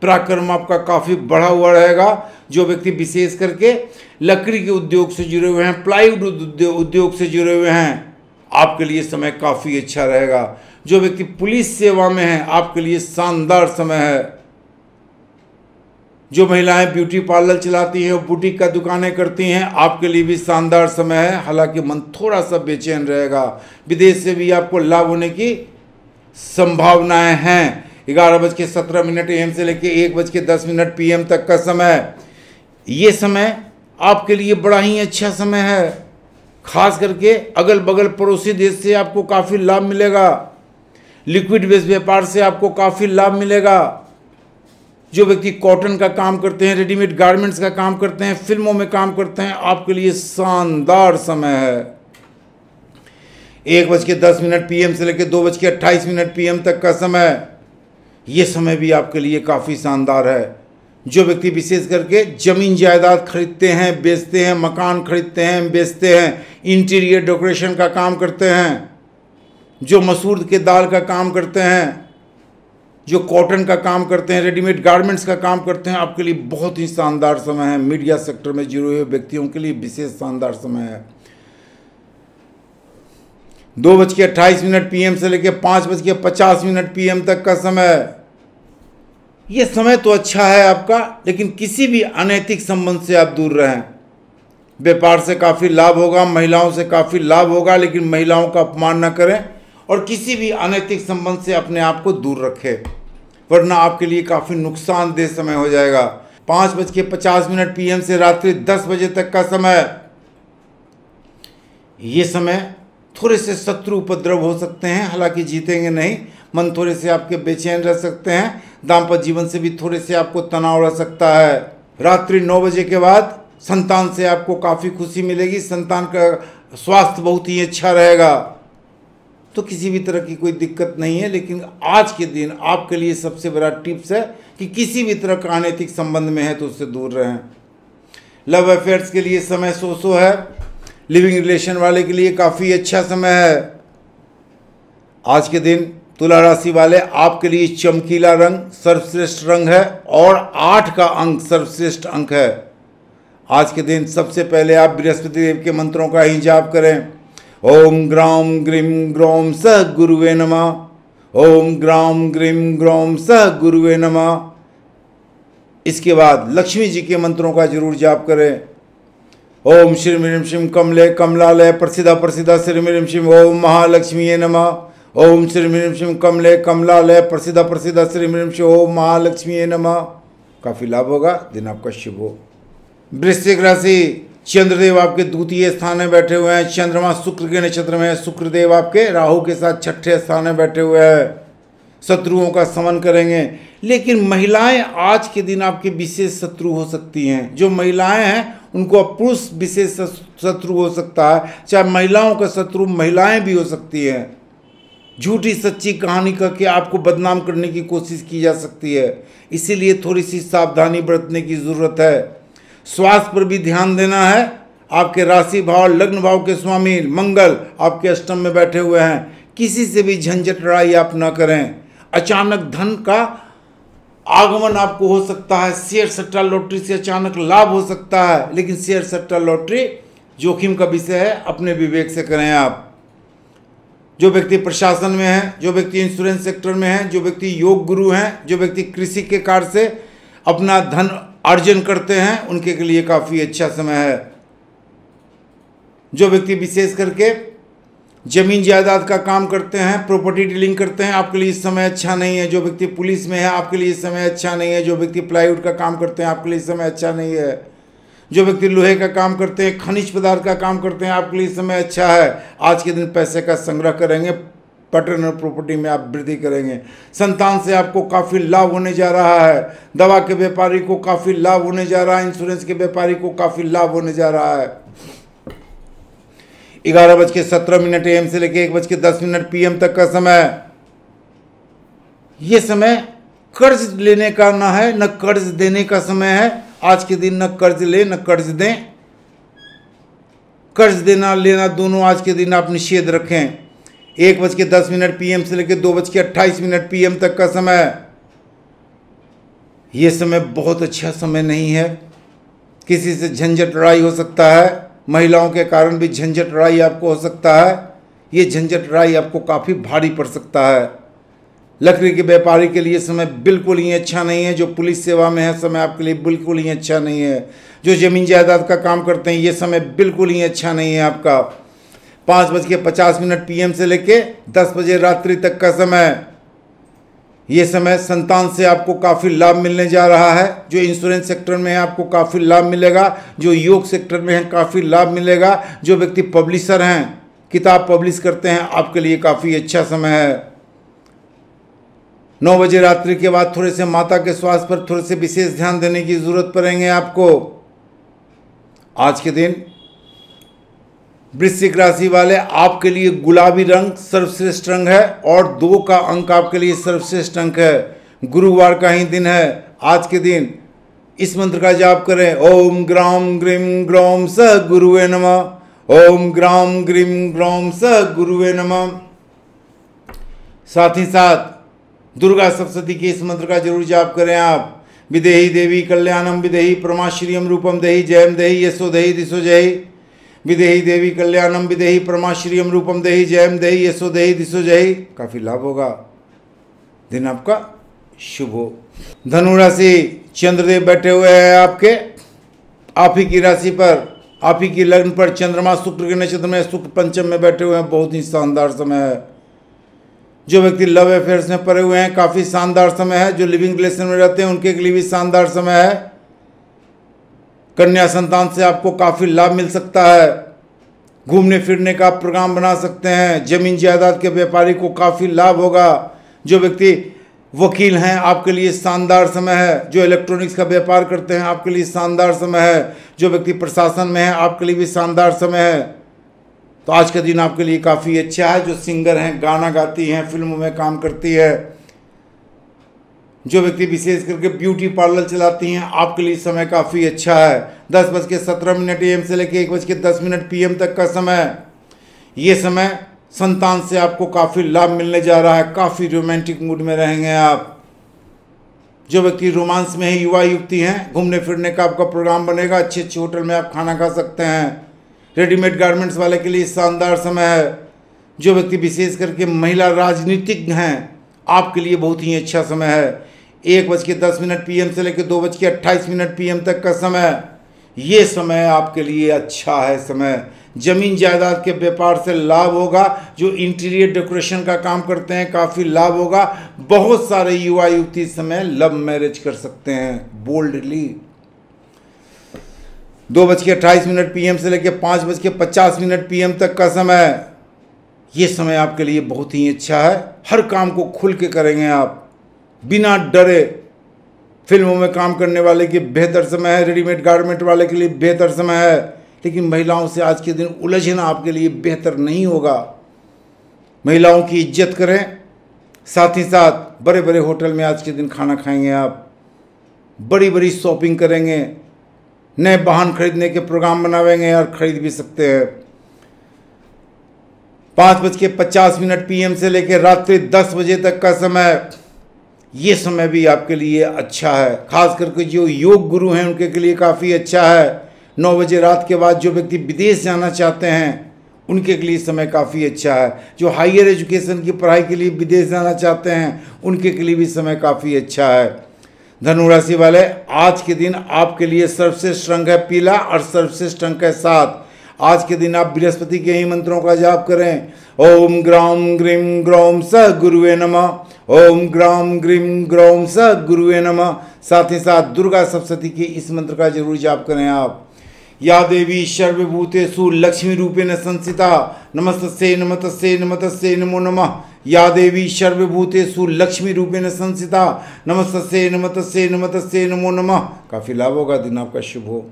पराक्रम आपका काफ़ी बढ़ा हुआ रहेगा जो व्यक्ति विशेष करके लकड़ी के उद्योग से जुड़े हुए हैं प्लाईवुड उद्योग से जुड़े हुए हैं आपके लिए समय काफ़ी अच्छा रहेगा जो व्यक्ति पुलिस सेवा में है आपके लिए शानदार समय है जो महिलाएं ब्यूटी पार्लर चलाती हैं बुटीक का दुकानें करती हैं आपके लिए भी शानदार समय है हालांकि मन थोड़ा सा बेचैन रहेगा विदेश से भी आपको लाभ होने की संभावनाएं हैं ग्यारह बज के सत्रह मिनट एम से लेकर एक बज के दस मिनट पीएम तक का समय ये समय आपके लिए बड़ा ही अच्छा समय है खास करके अगल बगल पड़ोसी देश से आपको काफ़ी लाभ मिलेगा लिक्विड बेस व्यापार से आपको काफ़ी लाभ मिलेगा जो व्यक्ति कॉटन का काम करते हैं रेडीमेड गारमेंट्स का काम करते हैं फिल्मों में काम करते हैं आपके लिए शानदार समय है एक बज के दस मिनट पीएम से लेकर दो बज के अट्ठाईस मिनट पीएम तक का समय ये समय भी आपके लिए काफ़ी शानदार है जो व्यक्ति विशेष करके ज़मीन जायदाद खरीदते हैं बेचते हैं मकान खरीदते हैं बेचते हैं इंटीरियर डेकोरेशन का काम करते हैं जो मसूर के दाल का काम करते हैं जो कॉटन का काम करते हैं रेडीमेड गारमेंट्स का काम करते हैं आपके लिए बहुत ही शानदार समय है मीडिया सेक्टर में जुड़े हुए व्यक्तियों के लिए विशेष शानदार समय है दो बज के अट्ठाईस मिनट पीएम से लेकर पाँच बज के पचास मिनट पीएम तक का समय ये समय तो अच्छा है आपका लेकिन किसी भी अनैतिक संबंध से आप दूर रहें व्यापार से काफ़ी लाभ होगा महिलाओं से काफ़ी लाभ होगा लेकिन महिलाओं का अपमान न करें और किसी भी अनैतिक संबंध से अपने आप को दूर रखे वरना आपके लिए काफ़ी नुकसानदेह समय हो जाएगा पांच बज के पचास मिनट पीएम से रात्रि दस बजे तक का समय ये समय थोड़े से शत्रु उपद्रव हो सकते हैं हालांकि जीतेंगे नहीं मन थोड़े से आपके बेचैन रह सकते हैं दाम्पत्य जीवन से भी थोड़े से आपको तनाव रह सकता है रात्रि नौ बजे के बाद संतान से आपको काफ़ी खुशी मिलेगी संतान का स्वास्थ्य बहुत ही अच्छा रहेगा तो किसी भी तरह की कोई दिक्कत नहीं है लेकिन आज के दिन आपके लिए सबसे बड़ा टिप्स है कि किसी भी तरह का अनैतिक संबंध में है तो उससे दूर रहें लव अफेयर्स के लिए समय सोसो है लिविंग रिलेशन वाले के लिए काफ़ी अच्छा समय है आज के दिन तुला राशि वाले आपके लिए चमकीला रंग सर्वश्रेष्ठ रंग है और आठ का अंक सर्वश्रेष्ठ अंक है आज के दिन सबसे पहले आप बृहस्पति देव के मंत्रों का ही जाप करें ओम ग्राम ग्रीम ग्रोम स गुरुवे नम ओम ग्राम ग्रीम ग्रोम स गुरुवे नम इसके बाद लक्ष्मी जी के मंत्रों का जरूर जाप करें ओम श्री मीम शिम कमले कमलालय प्रसिद्धा प्रसिद्धा श्री मीम शिम ओम महालक्ष्मी नम ओम श्री मीम शिम कमले कमलालय प्रसिद्धा प्रसिद्धा श्री मीम शिम ओम महालक्ष्मी नम काफ़ी लाभ होगा दिन आपका शुभ हो वृश्चिक राशि चंद्रदेव आपके द्वितीय स्थान में बैठे हुए हैं चंद्रमा शुक्र के नक्षत्र में शुक्रदेव आपके राहु के साथ छठे स्थान में बैठे हुए हैं शत्रुओं का समन करेंगे लेकिन महिलाएं आज के दिन आपके विशेष शत्रु हो सकती हैं जो महिलाएं हैं उनको अब पुरुष विशेष शत्रु हो सकता है चाहे महिलाओं का शत्रु महिलाएं भी हो सकती हैं झूठी सच्ची कहानी करके आपको बदनाम करने की कोशिश की जा सकती है इसीलिए थोड़ी सी सावधानी बरतने की ज़रूरत है स्वास्थ्य पर भी ध्यान देना है आपके राशि भाव लग्न भाव के स्वामी मंगल आपके अष्टम में बैठे हुए हैं किसी से भी झंझट लड़ाई आप ना करें अचानक धन का आगमन आपको हो सकता है शेयर सट्टा लॉटरी से अचानक लाभ हो सकता है लेकिन शेयर सट्टा लॉटरी जोखिम का विषय है अपने विवेक से करें आप जो व्यक्ति प्रशासन में है जो व्यक्ति इंश्योरेंस सेक्टर में है जो व्यक्ति योग गुरु हैं जो व्यक्ति कृषि के कार्य से अपना धन अर्जन करते हैं उनके लिए काफ़ी अच्छा समय है जो व्यक्ति विशेष करके जमीन जायदाद का काम करते हैं प्रॉपर्टी डीलिंग करते हैं आपके लिए इस समय अच्छा नहीं है जो व्यक्ति पुलिस में है आपके लिए इस समय अच्छा नहीं है जो व्यक्ति प्लाईवुड का काम करते हैं आपके लिए इस समय अच्छा नहीं है जो व्यक्ति लोहे का काम करते हैं खनिज पदार्थ का काम करते हैं आपके लिए इस समय अच्छा है आज के दिन पैसे का संग्रह करेंगे पैटर्नल प्रॉपर्टी में आप वृद्धि करेंगे संतान से आपको काफ़ी लाभ होने जा रहा है दवा के व्यापारी को काफ़ी लाभ होने जा रहा है इंश्योरेंस के व्यापारी को काफ़ी लाभ होने जा रहा है ग्यारह बज के सत्रह मिनट एम से लेके एक बज के दस मिनट पीएम तक का समय ये समय कर्ज लेने का ना है न कर्ज देने का समय है आज के दिन न कर्ज ले न कर्ज दें कर्ज देना लेना दोनों आज के दिन आप निषेध रखें एक बज के दस मिनट पीएम से लेकर दो बज के अट्ठाईस मिनट पीएम तक का समय ये समय बहुत अच्छा समय नहीं है किसी से झंझट लड़ाई हो सकता है महिलाओं के कारण भी झंझट लड़ाई आपको हो सकता है ये झंझट लड़ाई आपको काफ़ी भारी पड़ सकता है लकड़ी के व्यापारी के लिए समय बिल्कुल ही अच्छा नहीं है जो पुलिस सेवा में है समय आपके लिए बिल्कुल ही अच्छा नहीं है जो ज़मीन जायदाद का काम करते हैं ये समय बिल्कुल ही अच्छा नहीं है आपका पांच बज के पचास मिनट पीएम से लेके दस बजे रात्रि तक का समय ये समय संतान से आपको काफ़ी लाभ मिलने जा रहा है जो इंश्योरेंस सेक्टर में है आपको काफ़ी लाभ मिलेगा जो योग सेक्टर में है काफ़ी लाभ मिलेगा जो व्यक्ति पब्लिशर हैं किताब पब्लिश करते हैं आपके लिए काफ़ी अच्छा समय है नौ बजे रात्रि के बाद थोड़े से माता के स्वास्थ्य पर थोड़े से विशेष ध्यान देने की ज़रूरत पड़ेंगे आपको आज के दिन वृश्चिक राशि वाले आपके लिए गुलाबी रंग सर्वश्रेष्ठ रंग है और दो का अंक आपके लिए सर्वश्रेष्ठ अंक है गुरुवार का ही दिन है आज के दिन इस मंत्र का जाप करें ओम ग्राम ग्रीम ग्रोम स गुरु नम ओम ग्राम ग्रीम ग्रोम स गुरु नम साथ ही साथ दुर्गा सप्तती के इस मंत्र का जरूर जाप करें आप विदेही देवी कल्याणम विदेही परमाश्रियम रूपम देही जयम देही यशो देही दिशो जयी विदेही देवी कल्याणम विदेही परमाश्रियम रूपम देही जयम देही यशो देही दिशो जयी काफ़ी लाभ होगा दिन आपका शुभ हो धनु राशि चंद्रदेव बैठे हुए हैं आपके आप ही की राशि पर आप ही की लग्न पर चंद्रमा शुक्र के नक्षत्र में शुक्र पंचम में बैठे हुए हैं बहुत ही शानदार समय है जो व्यक्ति लव अफेयर्स में पड़े हुए हैं काफ़ी शानदार समय है जो लिविंग रिलेशन में रहते हैं उनके लिए भी शानदार समय है कन्या संतान से आपको काफ़ी लाभ मिल सकता है घूमने फिरने का प्रोग्राम बना सकते हैं जमीन जायदाद के व्यापारी को काफ़ी लाभ होगा जो व्यक्ति वकील हैं आपके लिए शानदार समय है जो इलेक्ट्रॉनिक्स का व्यापार करते हैं आपके लिए शानदार समय है जो व्यक्ति प्रशासन में है आपके लिए भी शानदार समय है तो आज का दिन आपके लिए काफ़ी अच्छा है जो सिंगर हैं गाना गाती हैं फिल्मों में काम करती है जो व्यक्ति विशेष करके ब्यूटी पार्लर चलाती हैं आपके लिए समय काफ़ी अच्छा है दस बज के सत्रह मिनट एम से लेकर एक बज के दस मिनट पी तक का समय ये समय संतान से आपको काफ़ी लाभ मिलने जा रहा है काफ़ी रोमांटिक मूड में रहेंगे आप जो व्यक्ति रोमांस में ही युवा युवती हैं घूमने फिरने का आपका प्रोग्राम बनेगा अच्छे अच्छे होटल में आप खाना खा सकते हैं रेडीमेड गारमेंट्स वाले के लिए शानदार समय है जो व्यक्ति विशेष करके महिला राजनीतिज्ञ हैं आपके लिए बहुत ही अच्छा समय है एक बज के दस मिनट पी से लेकर दो बज के अट्ठाईस मिनट पीएम तक का समय ये समय आपके लिए अच्छा है समय ज़मीन जायदाद के व्यापार से लाभ होगा जो इंटीरियर डेकोरेशन का काम करते हैं काफ़ी लाभ होगा बहुत सारे युवा युवती इस समय लव मैरिज कर सकते हैं बोल्डली दो बज के अट्ठाईस मिनट पीएम से लेकर पाँच बज के पचास मिनट पीएम तक का समय ये समय आपके लिए बहुत ही अच्छा है हर काम को खुल के करेंगे आप बिना डरे फिल्मों में काम करने वाले के बेहतर समय है रेडीमेड गारमेंट वाले के लिए बेहतर समय है लेकिन महिलाओं से आज के दिन उलझना आपके लिए बेहतर नहीं होगा महिलाओं की इज्जत करें साथ ही साथ बड़े बड़े होटल में आज के दिन खाना खाएंगे आप बड़ी बड़ी शॉपिंग करेंगे नए वाहन खरीदने के प्रोग्राम बनावेंगे और खरीद भी सकते हैं पाँच बज के पचास मिनट पीएम से लेकर रात्रि दस बजे तक का समय ये समय भी आपके लिए अच्छा है खास करके जो योग गुरु हैं उनके के लिए काफ़ी अच्छा है नौ बजे रात के बाद जो व्यक्ति विदेश जाना चाहते हैं उनके के लिए समय काफ़ी अच्छा है जो हायर एजुकेशन की पढ़ाई के लिए विदेश जाना चाहते हैं उनके के लिए भी समय काफ़ी अच्छा है धनुराशि वाले आज के दिन आपके लिए सर्वश्रेष्ठ रंग है पीला और सर्वश्रेष्ठ रंग है सात आज के दिन आप बृहस्पति के ही मंत्रों का जाप करें ओम ग्राम ग्रीम ग्रौम स गुरुवे नमः ओम ग्राम ग्रीम ग्रौम स गुरुवे नमः साथ ही साथ दुर्गा सप्तती के इस मंत्र का जरूर जाप करें आप या देवी सर्वभूतेषु लक्ष्मी रूपेण संसिता से नमतस्ये नमतस्ये नमो नमः या देवी सर्वभूतेषु लक्ष्मी रूपेण संसिता से नमतस्ये नमतस्ये नमो नमः काफ़ी लाभ होगा दिन आपका शुभ हो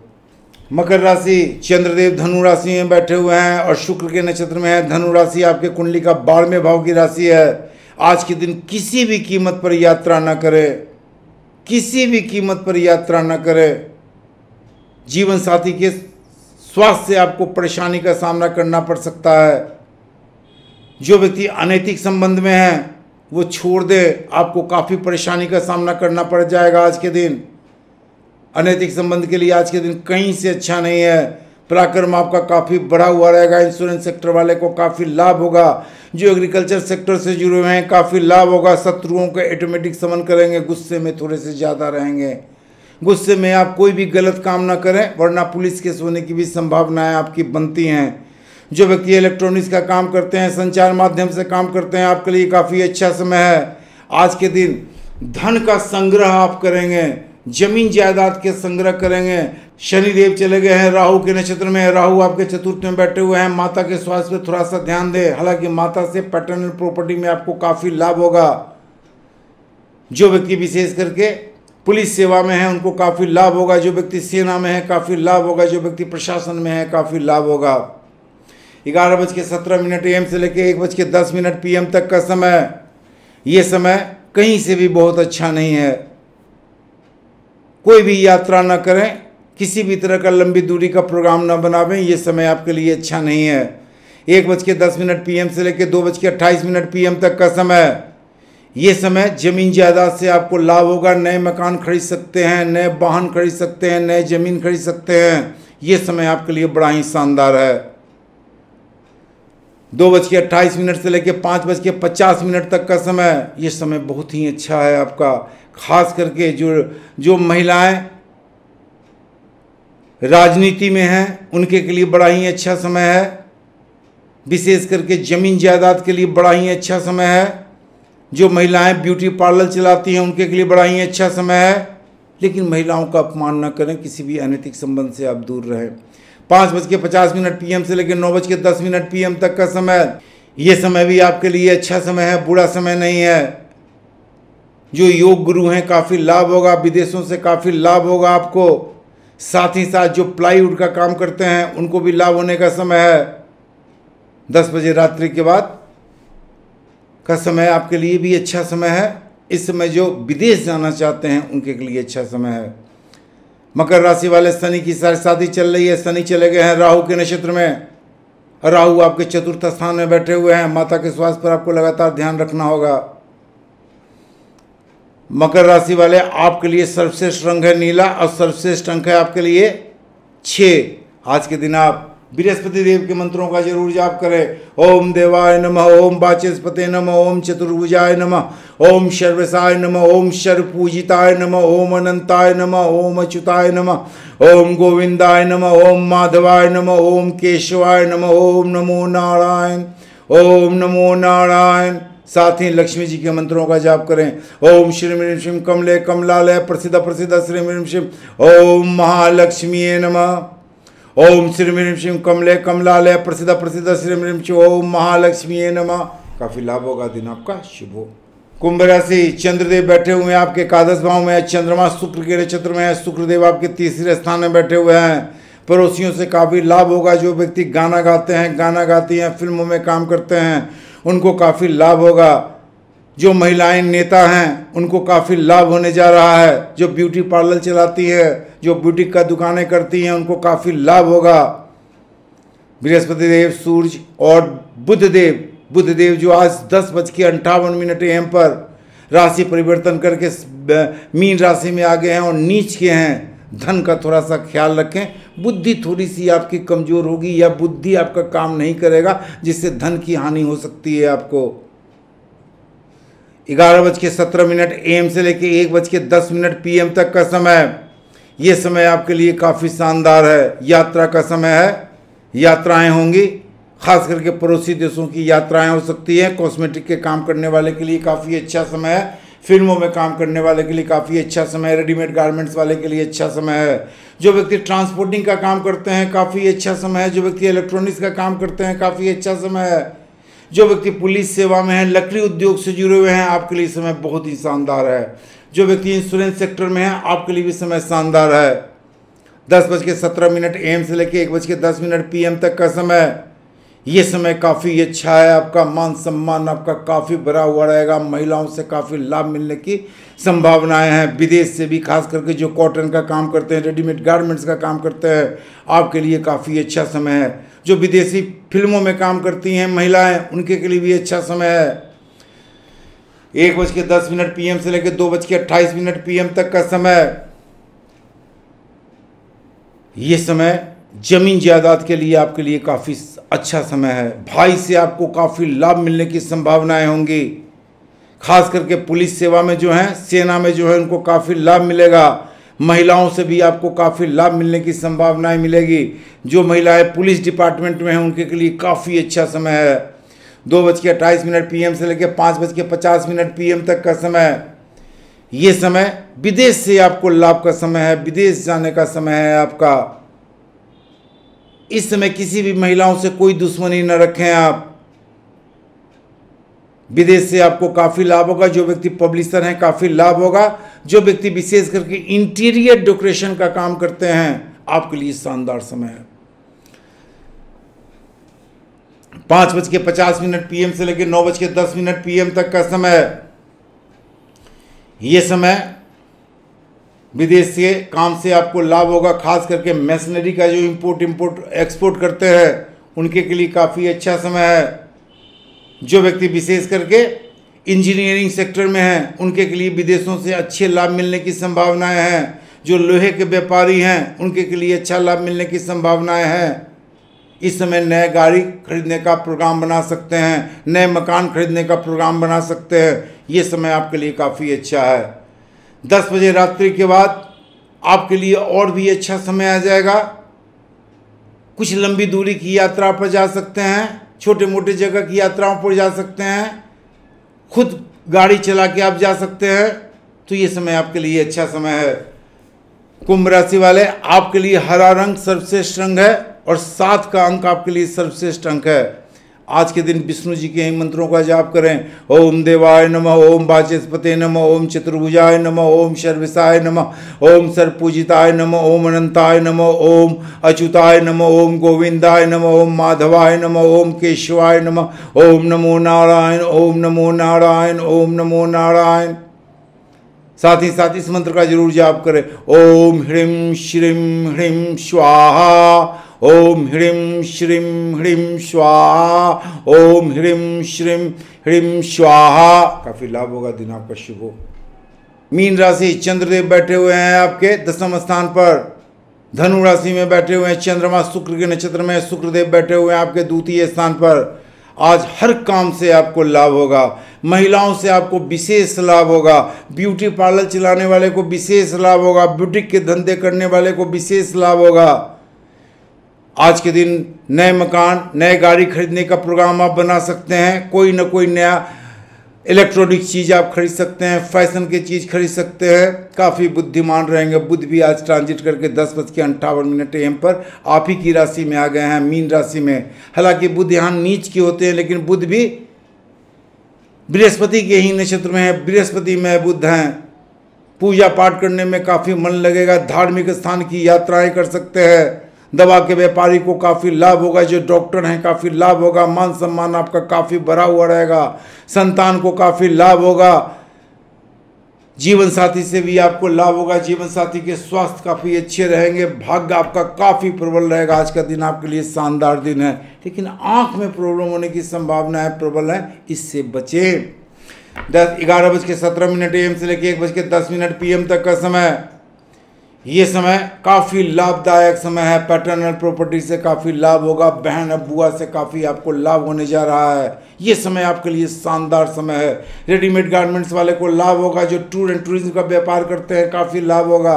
मकर राशि चंद्रदेव धनु राशि में बैठे हुए हैं और शुक्र के नक्षत्र में है धनु राशि आपके कुंडली का बारहवें भाव की राशि है आज के दिन किसी भी कीमत पर यात्रा न करें किसी भी कीमत पर यात्रा न करें जीवन साथी के स्वास्थ्य से आपको परेशानी का सामना करना पड़ सकता है जो व्यक्ति अनैतिक संबंध में है वो छोड़ दे आपको काफ़ी परेशानी का सामना करना पड़ जाएगा आज के दिन अनैतिक संबंध के लिए आज के दिन कहीं से अच्छा नहीं है पराक्रम आपका काफ़ी बढ़ा हुआ रहेगा इंश्योरेंस सेक्टर वाले को काफ़ी लाभ होगा जो एग्रीकल्चर सेक्टर से जुड़े हुए हैं काफ़ी लाभ होगा शत्रुओं का ऑटोमेटिक समन करेंगे गुस्से में थोड़े से ज़्यादा रहेंगे गुस्से में आप कोई भी गलत काम ना करें वरना पुलिस केस होने की भी संभावनाएँ आपकी बनती हैं जो व्यक्ति इलेक्ट्रॉनिक्स का काम करते हैं संचार माध्यम से काम करते हैं आपके लिए काफ़ी अच्छा समय है आज के दिन धन का संग्रह आप करेंगे जमीन जायदाद के संग्रह करेंगे शनिदेव चले गए हैं राहु के नक्षत्र में राहु आपके चतुर्थ में बैठे हुए हैं माता के स्वास्थ्य पर थोड़ा सा ध्यान दें हालांकि माता से पैटर्नल प्रॉपर्टी में आपको काफ़ी लाभ होगा जो व्यक्ति विशेष करके पुलिस सेवा में है उनको काफ़ी लाभ होगा जो व्यक्ति सेना में है काफ़ी लाभ होगा जो व्यक्ति प्रशासन में है काफ़ी लाभ होगा ग्यारह बज के सत्रह मिनट एम से लेकर एक बज के दस मिनट पीएम तक का समय ये समय कहीं से भी बहुत अच्छा नहीं है कोई भी यात्रा ना करें किसी भी तरह का लंबी दूरी का प्रोग्राम ना बनावें ये समय आपके लिए अच्छा नहीं है एक बज के दस मिनट पीएम से लेकर दो बज के अट्ठाईस मिनट पीएम तक का समय ये समय ज़मीन जायदाद से आपको लाभ होगा नए मकान खरीद सकते हैं नए वाहन खरीद सकते हैं नए ज़मीन खरीद सकते हैं ये समय आपके लिए बड़ा ही शानदार है दो बज के अट्ठाईस मिनट से लेकर पाँच बज के पचास मिनट तक का समय ये समय बहुत ही अच्छा है आपका खास करके जो जो महिलाएं राजनीति में हैं उनके के लिए बड़ा ही अच्छा समय है विशेष करके ज़मीन जायदाद के लिए बड़ा ही अच्छा समय है जो महिलाएं ब्यूटी पार्लर चलाती हैं उनके के लिए बड़ा ही अच्छा समय है लेकिन महिलाओं का अपमान न करें किसी भी अनैतिक संबंध से आप दूर रहें पाँच बज के पचास मिनट पीएम से लेकर नौ बज के दस मिनट पीएम तक का समय ये समय भी आपके लिए अच्छा समय है बुरा समय नहीं है जो योग गुरु हैं काफ़ी लाभ होगा विदेशों से काफ़ी लाभ होगा आपको साथ ही साथ जो प्लाईवुड का काम करते हैं उनको भी लाभ होने का समय है दस बजे रात्रि के बाद का समय आपके लिए भी अच्छा समय है इस समय जो विदेश जाना चाहते हैं उनके लिए अच्छा समय है मकर राशि वाले शनि की शादी चल रही है शनि चले गए हैं राहु के नक्षत्र में राहु आपके चतुर्थ स्थान में बैठे हुए हैं माता के स्वास्थ्य पर आपको लगातार ध्यान रखना होगा मकर राशि वाले आपके लिए सर्वश्रेष्ठ रंग है नीला और सर्वश्रेष्ठ अंक है आपके लिए छः आज के दिन आप बृहस्पति देव के मंत्रों का जरूर जाप करें ओम देवाय नमः ओम वाचस्पति नमः ओम चतुर्भुजाय नमः ओम शर्वसाय नमः ओम शर्व पूजिताय नम ओम अनंताय नमः ओम अच्युताय नमः ओम गोविंदाय नमः ओम माधवाय नमः ओम केशवाय नमः ओम नमो नारायण ओम नमो नारायण साथ ही लक्ष्मी जी के मंत्रों का जाप करें ओम श्री मीम शिम कमले कमलालय प्रसिद्ध प्रसिद्ध श्री मीम शिम ओम महालक्ष्मी नमः ओम श्री मीम शिम कमले कमलालय प्रसिद्ध प्रसिद्ध श्री मीम शिव ओम महालक्ष्मी नमः काफ़ी लाभ होगा दिन आपका शुभ हो कुंभ राशि चंद्रदेव बैठे हुए हैं आपके कादश भाव में चंद्रमा शुक्र के नक्षत्र में है शुक्रदेव आपके तीसरे स्थान में बैठे हुए हैं पड़ोसियों से काफ़ी लाभ होगा जो व्यक्ति गाना गाते हैं गाना गाती हैं फिल्मों में काम करते हैं उनको काफ़ी लाभ होगा जो महिलाएं नेता हैं उनको काफ़ी लाभ होने जा रहा है जो ब्यूटी पार्लर चलाती है जो ब्यूटी का दुकानें करती हैं उनको काफ़ी लाभ होगा बृहस्पति देव सूर्य और बुद्ध देव बुद्ध देव जो आज दस बज के अंठावन मिनट एम पर राशि परिवर्तन करके मीन राशि में आ गए हैं और नीच के हैं धन का थोड़ा सा ख्याल रखें बुद्धि थोड़ी सी आपकी कमज़ोर होगी या बुद्धि आपका काम नहीं करेगा जिससे धन की हानि हो सकती है आपको ग्यारह बज के सत्रह मिनट एम से लेके एक बज के दस मिनट पीएम तक का समय यह समय आपके लिए काफ़ी शानदार है यात्रा का समय है यात्राएं होंगी खास करके पड़ोसी देशों की यात्राएं हो सकती हैं कॉस्मेटिक के काम करने वाले के लिए काफ़ी अच्छा समय है फिल्मों में काम करने वाले के लिए काफ़ी अच्छा समय है रेडीमेड गारमेंट्स वाले के लिए अच्छा समय है जो व्यक्ति ट्रांसपोर्टिंग का काम करते हैं काफ़ी अच्छा समय है जो व्यक्ति इलेक्ट्रॉनिक्स का काम करते हैं काफ़ी अच्छा समय है जो व्यक्ति पुलिस सेवा में है लकड़ी उद्योग से जुड़े हुए हैं आपके लिए समय बहुत ही शानदार है जो व्यक्ति इंश्योरेंस सेक्टर में है आपके लिए भी समय शानदार है दस बज के सत्रह मिनट एम से लेके एक बज के दस मिनट पीएम तक का समय ये समय काफ़ी अच्छा है आपका मान सम्मान आपका काफ़ी बड़ा हुआ रहेगा महिलाओं से काफ़ी लाभ मिलने की संभावनाएं हैं विदेश से भी खास करके जो कॉटन का काम करते हैं रेडीमेड गारमेंट्स का काम करते हैं आपके लिए काफ़ी अच्छा समय है जो विदेशी फिल्मों में काम करती हैं महिलाएं उनके के लिए भी अच्छा समय है एक बज के दस मिनट पी से लेकर दो बज के अट्ठाईस मिनट पीएम तक का समय ये समय ज़मीन जायदाद के लिए आपके लिए काफ़ी अच्छा समय है भाई से आपको काफ़ी लाभ मिलने की संभावनाएं होंगी खास करके पुलिस सेवा में जो हैं सेना में जो है उनको काफ़ी लाभ मिलेगा महिलाओं से भी आपको काफ़ी लाभ मिलने की संभावनाएं मिलेगी जो महिलाएं पुलिस डिपार्टमेंट में हैं उनके के लिए काफ़ी अच्छा समय है दो बज के अट्ठाईस मिनट पी से लेकर पाँच बज के पचास मिनट पी तक का समय ये समय विदेश से आपको लाभ का समय है विदेश जाने का समय है आपका इस समय किसी भी महिलाओं से कोई दुश्मनी न रखें आप विदेश से आपको काफ़ी लाभ होगा जो व्यक्ति पब्लिशर हैं काफ़ी लाभ होगा जो व्यक्ति विशेष करके इंटीरियर डेकोरेशन का काम करते हैं आपके लिए शानदार समय है पाँच बज के पचास मिनट पीएम से लेकर नौ बज के दस मिनट पीएम तक का समय ये समय विदेश से काम से आपको लाभ होगा खास करके मशीनरी का जो इम्पोर्ट इम्पोर्ट एक्सपोर्ट करते हैं उनके के लिए काफ़ी अच्छा समय है जो व्यक्ति विशेष करके इंजीनियरिंग सेक्टर में हैं उनके के लिए विदेशों से अच्छे लाभ मिलने की संभावनाएं हैं जो लोहे के व्यापारी हैं उनके के लिए अच्छा लाभ मिलने की संभावनाएं हैं इस समय नए गाड़ी खरीदने का प्रोग्राम बना सकते हैं नए मकान खरीदने का प्रोग्राम बना सकते हैं ये समय आपके लिए काफ़ी अच्छा है दस बजे रात्रि के बाद आपके लिए और भी अच्छा समय आ जाएगा कुछ लंबी दूरी की यात्रा पर जा सकते हैं छोटे मोटे जगह की यात्राओं पर जा सकते हैं खुद गाड़ी चला के आप जा सकते हैं तो ये समय आपके लिए अच्छा समय है कुंभ राशि वाले आपके लिए हरा रंग सर्वश्रेष्ठ रंग है और सात का अंक आपके लिए सर्वश्रेष्ठ अंक है आज के दिन विष्णु जी के ही मंत्रों का जाप करें ओम देवाय नमः ओम वाचस्पते नमः ओम चतुर्भुजाय नमः ओम सर्वसाय नमः ओम सर्वपूजिताय नमः ओम अनंताय नमः ओम अच्युताय नमः ओम गोविंदाय नमः ओम माधवाय नमः ओम केशवाय नमः ओम नमो नारायण ओम नमो नारायण ओम नमो नारायण साथ ही साथ इस मंत्र का जरूर जाप करें ओम ह्रीम श्रीम ह्रीम स्वाहा ओम ह्रीं श्रीं ह्रीं स्वाहा ओम ह्रीं श्रीं ह्रीं स्वाहा काफ़ी लाभ होगा दिन आपका शुभ हो मीन राशि चंद्रदेव बैठे हुए हैं आपके दसम स्थान पर धनु राशि में बैठे हुए हैं चंद्रमा शुक्र के नक्षत्र में शुक्रदेव बैठे हुए हैं आपके द्वितीय स्थान पर आज हर काम से आपको लाभ होगा महिलाओं से आपको विशेष लाभ होगा ब्यूटी पार्लर चलाने वाले को विशेष लाभ होगा ब्यूटिक के धंधे करने वाले को विशेष लाभ होगा आज के दिन नए मकान नए गाड़ी खरीदने का प्रोग्राम आप बना सकते हैं कोई ना कोई नया इलेक्ट्रॉनिक चीज़ आप खरीद सकते हैं फैशन की चीज़ खरीद सकते हैं काफ़ी बुद्धिमान रहेंगे बुद्ध भी आज ट्रांजिट करके दस बज के अंठावन मिनट एम पर आप ही की राशि में आ गए हैं मीन राशि में हालांकि बुद्ध यहाँ नीच के होते हैं लेकिन बुद्ध भी बृहस्पति के ही नक्षत्र में है बृहस्पति में बुद्ध हैं पूजा पाठ करने में काफ़ी मन लगेगा धार्मिक स्थान की यात्राएँ कर सकते हैं दवा के व्यापारी को काफ़ी लाभ होगा जो डॉक्टर हैं काफ़ी लाभ होगा मान सम्मान आपका काफ़ी भरा हुआ रहेगा संतान को काफ़ी लाभ होगा जीवन साथी से भी आपको लाभ होगा जीवन साथी के स्वास्थ्य काफ़ी अच्छे रहेंगे भाग्य आपका काफ़ी प्रबल रहेगा आज का दिन आपके लिए शानदार दिन है लेकिन आँख में प्रॉब्लम होने की संभावना है प्रबल है इससे बचें दस ग्यारह बज के सत्रह मिनट एम से लेकर एक बज के दस मिनट पीएम तक का समय ये समय काफ़ी लाभदायक समय है पैटर्नल प्रॉपर्टी से काफ़ी लाभ होगा बहन अबुआ से काफ़ी आपको लाभ होने जा रहा है ये समय आपके लिए शानदार समय है रेडीमेड गारमेंट्स वाले को लाभ होगा जो टूर एंड टूरिज्म का व्यापार करते हैं काफ़ी लाभ होगा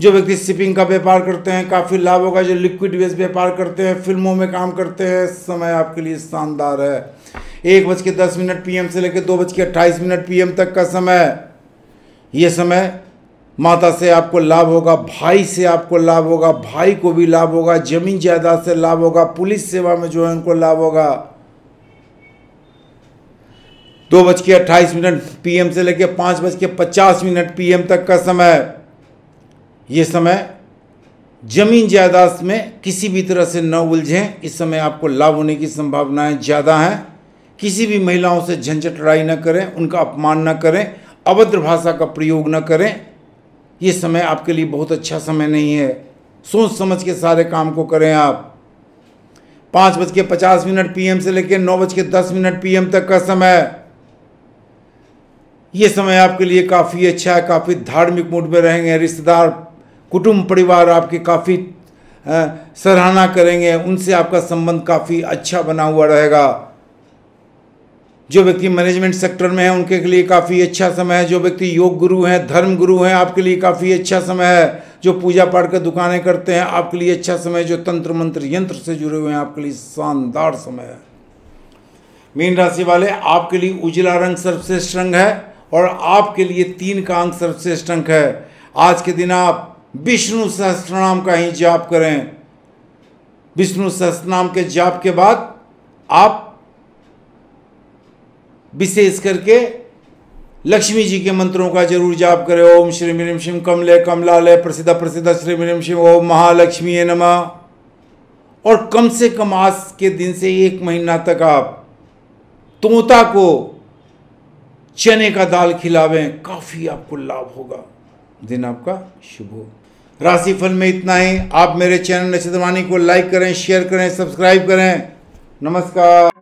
जो व्यक्ति शिपिंग का व्यापार करते हैं काफ़ी लाभ होगा जो लिक्विड वेस्ट व्यापार करते हैं फिल्मों में काम करते हैं समय आपके लिए शानदार है एक बज के दस मिनट पी से लेकर दो बज के अट्ठाईस मिनट पी तक का समय ये समय माता से आपको लाभ होगा भाई से आपको लाभ होगा भाई को भी लाभ होगा जमीन जायदाद से लाभ होगा पुलिस सेवा में जो है उनको लाभ होगा दो बज के अट्ठाईस मिनट पीएम से लेकर पाँच बज के पचास मिनट पीएम तक का समय ये समय जमीन जायदाद में किसी भी तरह से न उलझें इस समय आपको लाभ होने की संभावनाएं ज़्यादा हैं किसी भी महिलाओं से झंझट लड़ाई न करें उनका अपमान न करें अभद्र भाषा का प्रयोग न करें ये समय आपके लिए बहुत अच्छा समय नहीं है सोच समझ के सारे काम को करें आप पाँच बज के पचास मिनट पीएम से लेकर नौ बज के दस मिनट पीएम तक का समय ये समय आपके लिए काफ़ी अच्छा है काफ़ी धार्मिक मूड में रहेंगे रिश्तेदार कुटुंब परिवार आपके काफ़ी सराहना करेंगे उनसे आपका संबंध काफ़ी अच्छा बना हुआ रहेगा जो व्यक्ति मैनेजमेंट सेक्टर में है उनके लिए काफ़ी अच्छा समय है जो व्यक्ति योग गुरु हैं धर्म गुरु हैं आपके लिए काफ़ी अच्छा समय है जो पूजा पाठ कर दुकानें करते हैं आपके लिए अच्छा समय जो तंत्र मंत्र यंत्र से जुड़े हुए हैं आपके लिए शानदार समय है मीन राशि वाले आपके लिए उजला रंग सर्वश्रेष्ठ रंग है और आपके लिए तीन का अंक सर्वश्रेष्ठ अंक है आज के दिन आप विष्णु नाम का ही जाप करें विष्णु नाम के जाप के बाद आप विशेष करके लक्ष्मी जी के मंत्रों का जरूर जाप करें ओम श्री मिम शिम कमले कमलालय प्रसिद्ध प्रसिद्ध श्री मिम शिम ओम महालक्ष्मी नमः और कम से कम आज के दिन से एक महीना तक आप तोता को चने का दाल खिलावें काफ़ी आपको लाभ होगा दिन आपका शुभ हो राशिफल में इतना ही आप मेरे चैनल नक्षत्रवाणी को लाइक करें शेयर करें सब्सक्राइब करें नमस्कार